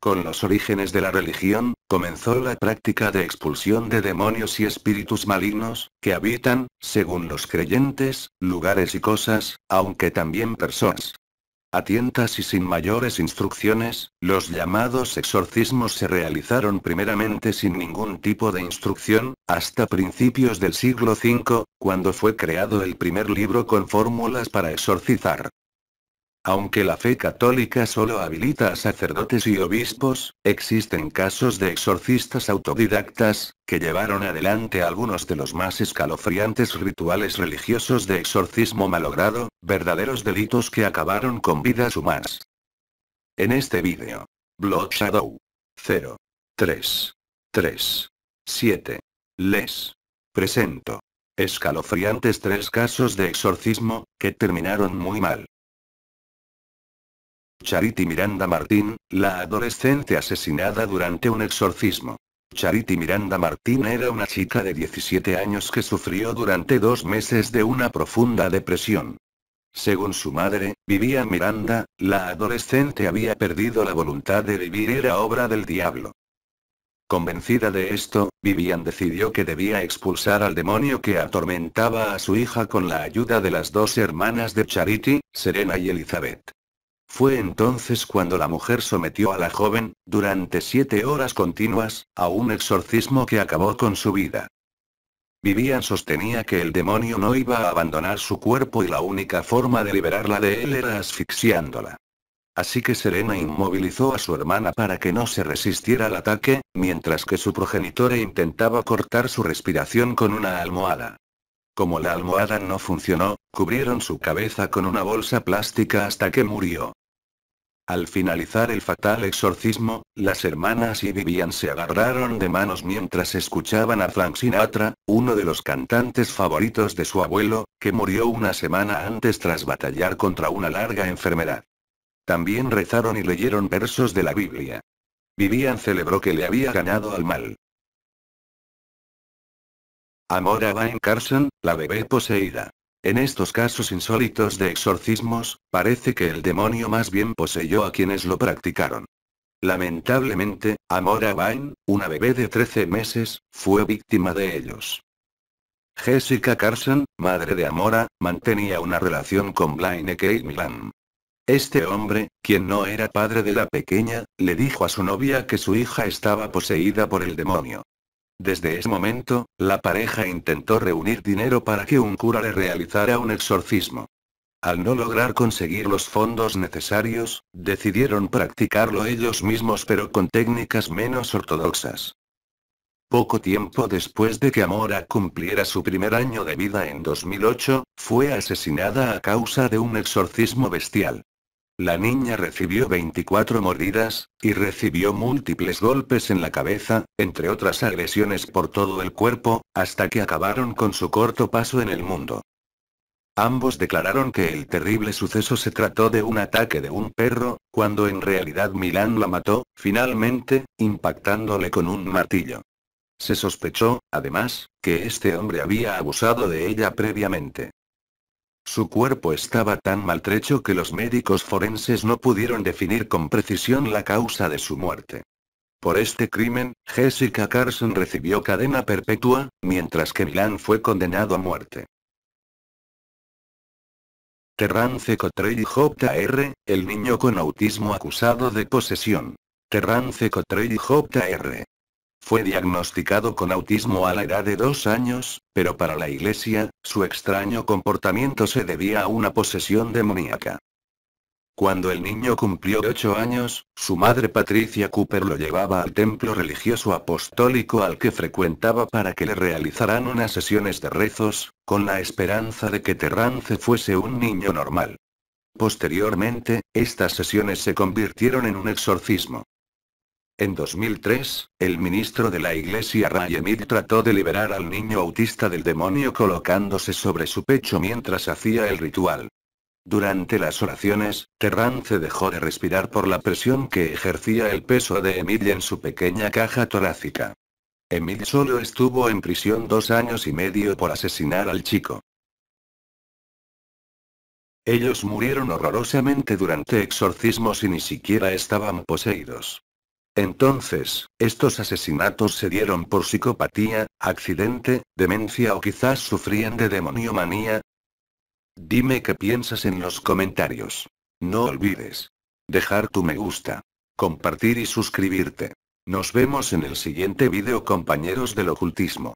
Con los orígenes de la religión, comenzó la práctica de expulsión de demonios y espíritus malignos, que habitan, según los creyentes, lugares y cosas, aunque también personas. A tientas y sin mayores instrucciones, los llamados exorcismos se realizaron primeramente sin ningún tipo de instrucción, hasta principios del siglo V, cuando fue creado el primer libro con fórmulas para exorcizar. Aunque la fe católica solo habilita a sacerdotes y obispos, existen casos de exorcistas autodidactas, que llevaron adelante algunos de los más escalofriantes rituales religiosos de exorcismo malogrado, verdaderos delitos que acabaron con vidas humanas. En este vídeo. Blood Shadow. 0. Les. Presento. Escalofriantes tres casos de exorcismo, que terminaron muy mal. Charity Miranda Martín, la adolescente asesinada durante un exorcismo. Charity Miranda Martín era una chica de 17 años que sufrió durante dos meses de una profunda depresión. Según su madre, vivía Miranda, la adolescente había perdido la voluntad de vivir era obra del diablo. Convencida de esto, Vivian decidió que debía expulsar al demonio que atormentaba a su hija con la ayuda de las dos hermanas de Charity, Serena y Elizabeth. Fue entonces cuando la mujer sometió a la joven, durante siete horas continuas, a un exorcismo que acabó con su vida. Vivian sostenía que el demonio no iba a abandonar su cuerpo y la única forma de liberarla de él era asfixiándola. Así que Serena inmovilizó a su hermana para que no se resistiera al ataque, mientras que su progenitora intentaba cortar su respiración con una almohada. Como la almohada no funcionó, cubrieron su cabeza con una bolsa plástica hasta que murió. Al finalizar el fatal exorcismo, las hermanas y Vivian se agarraron de manos mientras escuchaban a Frank Sinatra, uno de los cantantes favoritos de su abuelo, que murió una semana antes tras batallar contra una larga enfermedad. También rezaron y leyeron versos de la Biblia. Vivian celebró que le había ganado al mal. Amora Van Carson, la bebé poseída. En estos casos insólitos de exorcismos, parece que el demonio más bien poseyó a quienes lo practicaron. Lamentablemente, Amora Vine, una bebé de 13 meses, fue víctima de ellos. Jessica Carson, madre de Amora, mantenía una relación con Blaine K. Milan. Este hombre, quien no era padre de la pequeña, le dijo a su novia que su hija estaba poseída por el demonio. Desde ese momento, la pareja intentó reunir dinero para que un cura le realizara un exorcismo. Al no lograr conseguir los fondos necesarios, decidieron practicarlo ellos mismos pero con técnicas menos ortodoxas. Poco tiempo después de que Amora cumpliera su primer año de vida en 2008, fue asesinada a causa de un exorcismo bestial. La niña recibió 24 mordidas, y recibió múltiples golpes en la cabeza, entre otras agresiones por todo el cuerpo, hasta que acabaron con su corto paso en el mundo. Ambos declararon que el terrible suceso se trató de un ataque de un perro, cuando en realidad Milán la mató, finalmente, impactándole con un martillo. Se sospechó, además, que este hombre había abusado de ella previamente. Su cuerpo estaba tan maltrecho que los médicos forenses no pudieron definir con precisión la causa de su muerte. Por este crimen, Jessica Carson recibió cadena perpetua, mientras que Milán fue condenado a muerte. Terrance Cotrell Jr., el niño con autismo acusado de posesión. Terrance Cotrell Jr. Fue diagnosticado con autismo a la edad de dos años, pero para la iglesia, su extraño comportamiento se debía a una posesión demoníaca. Cuando el niño cumplió ocho años, su madre Patricia Cooper lo llevaba al templo religioso apostólico al que frecuentaba para que le realizaran unas sesiones de rezos, con la esperanza de que Terrance fuese un niño normal. Posteriormente, estas sesiones se convirtieron en un exorcismo. En 2003, el ministro de la iglesia Emid trató de liberar al niño autista del demonio colocándose sobre su pecho mientras hacía el ritual. Durante las oraciones, Terrance dejó de respirar por la presión que ejercía el peso de Emil en su pequeña caja torácica. Emil solo estuvo en prisión dos años y medio por asesinar al chico. Ellos murieron horrorosamente durante exorcismos y ni siquiera estaban poseídos. Entonces, estos asesinatos se dieron por psicopatía, accidente, demencia o quizás sufrían de demoniomanía. Dime qué piensas en los comentarios. No olvides dejar tu me gusta, compartir y suscribirte. Nos vemos en el siguiente vídeo compañeros del ocultismo.